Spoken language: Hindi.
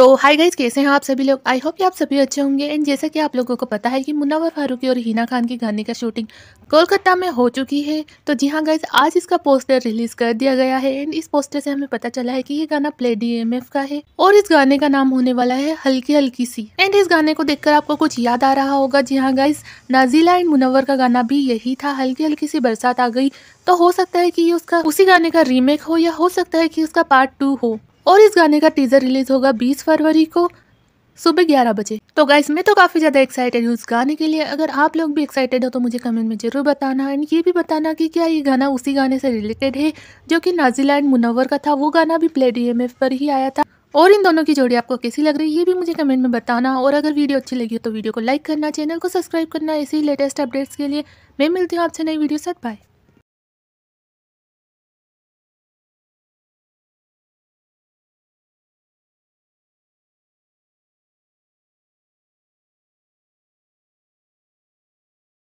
तो हाय गाइज कैसे हैं आप सभी लोग आई होप कि आप सभी अच्छे होंगे एंड जैसा कि आप लोगों को पता है कि मुनावर फारूकी और हिना खान के गाने का शूटिंग कोलकाता में हो चुकी है तो जी हाँ गाइज आज इसका पोस्टर रिलीज कर दिया गया है एंड इस पोस्टर से हमें पता चला है कि ये गाना प्ले डी का है और इस गाने का नाम होने वाला है हल्की हल्की सी एंड इस गाने को देखकर आपको कुछ याद आ रहा होगा जी हाँ गाइज नाजिला एंड मुनावर का गाना भी यही था हल्की हल्की सी बरसात आ गई तो हो सकता है कि ये उसका उसी गाने का रीमेक हो या हो सकता है कि उसका पार्ट टू हो और इस गाने का टीजर रिलीज होगा बीस फरवरी को सुबह ग्यारह बजे तो गाइस मैं तो काफ़ी ज़्यादा एक्साइटेड हूँ उस गाने के लिए अगर आप लोग भी एक्साइटेड हो तो मुझे कमेंट में ज़रूर बताना एंड ये भी बताना कि क्या ये गाना उसी गाने से रिलेटेड है जो कि नाजिला एंड मुनवर का था वो गाना भी प्ले डी पर ही आया था और इन दोनों की जोड़ी आपको कैसी लग रही है ये भी मुझे कमेंट में बताना और अगर वीडियो अच्छी लगी तो वीडियो को लाइक करना चैनल को सब्सक्राइब करना ही लेटेस्ट अपडेट्स के लिए मैं मिलती हूँ आपसे नई वीडियो साथ बाय